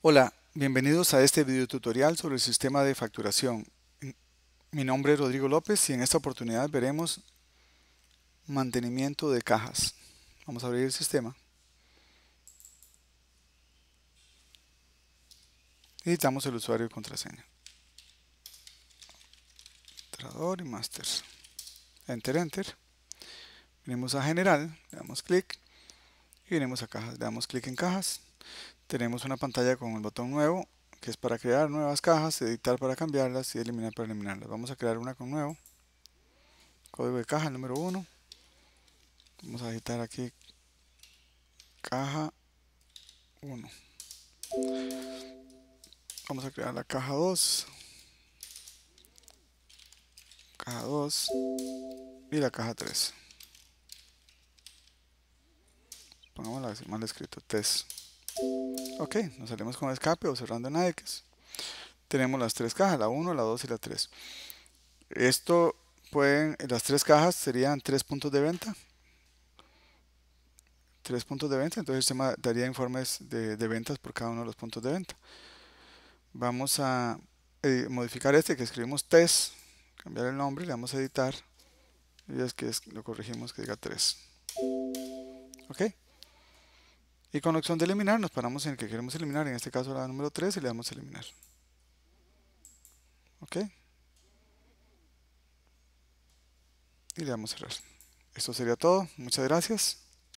Hola, bienvenidos a este video tutorial sobre el sistema de facturación. Mi nombre es Rodrigo López y en esta oportunidad veremos mantenimiento de cajas. Vamos a abrir el sistema. Editamos el usuario y contraseña. Entrador y Masters. Enter, Enter. Venimos a General, le damos clic y venimos a Cajas. Le damos clic en Cajas tenemos una pantalla con el botón nuevo que es para crear nuevas cajas, editar para cambiarlas y eliminar para eliminarlas. Vamos a crear una con nuevo. Código de caja número 1. Vamos a editar aquí caja 1. Vamos a crear la caja 2. Caja 2 y la caja 3. Pongámosla la mal escrito, test. Ok, nos salimos con escape o cerrando en AX. Tenemos las tres cajas, la 1, la 2 y la 3. Esto pueden, las tres cajas serían tres puntos de venta. Tres puntos de venta, entonces el sistema daría informes de, ventas por cada uno de los puntos de venta. Vamos a eh, modificar este que escribimos test, cambiar el nombre, le vamos a editar y es que lo corregimos que diga 3. Ok. Y con la opción de eliminar nos paramos en el que queremos eliminar, en este caso la número 3 y le damos a eliminar. Ok. Y le damos cerrar. Esto sería todo. Muchas gracias.